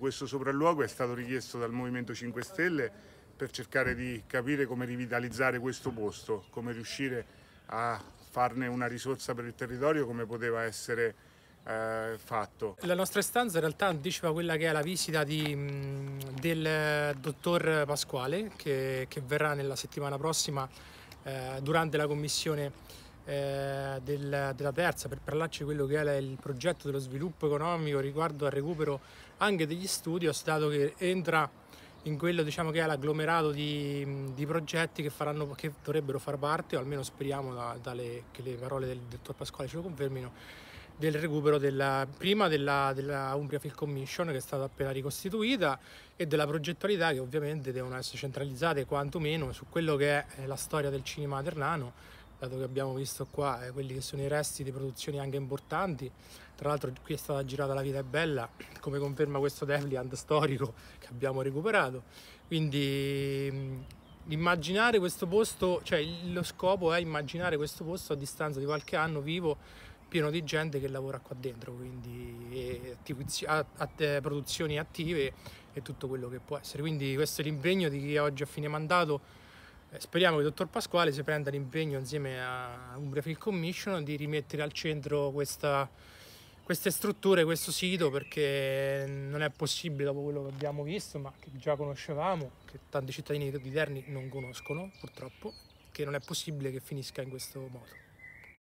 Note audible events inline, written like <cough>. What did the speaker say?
Questo sopralluogo è stato richiesto dal Movimento 5 Stelle per cercare di capire come rivitalizzare questo posto, come riuscire a farne una risorsa per il territorio come poteva essere eh, fatto. La nostra stanza in realtà anticipa quella che è la visita di, mm, del eh, dottor Pasquale che, che, verrà nella settimana prossima eh, durante la commissione eh, del, della terza per parlarci di quello che è il progetto dello sviluppo economico riguardo al recupero anche degli studi, ho stato che entra in quello diciamo, che è l'agglomerato di, di progetti che, faranno, che, dovrebbero far parte, o almeno speriamo da, dalle, che le parole del dottor Pasquale ce lo confermino, del recupero della, prima della, della Umbria Film Commission che è stata appena ricostituita e della progettualità che ovviamente devono essere centralizzate quantomeno su quello che è la storia del cinema ternano dato che abbiamo visto qua eh, quelli che sono i resti di produzioni anche importanti. Tra l'altro qui è stata girata La vita è bella, <laughs> come conferma questo Devliand storico che abbiamo recuperato. Quindi mm, immaginare questo posto, cioè lo scopo è immaginare questo posto a distanza di qualche anno vivo pieno di gente che lavora qua dentro, quindi produzioni attive e tutto quello che può essere. Quindi questo è l'impegno di chi oggi a fine mandato eh, speriamo che il dottor Pasquale si prenda l'impegno insieme a Umbria Film Commission di rimettere al centro questa, queste strutture, questo sito, perché non è possibile dopo quello che abbiamo visto, ma che già conoscevamo, che tanti cittadini di Terni non conoscono purtroppo, che non è possibile che finisca in questo modo.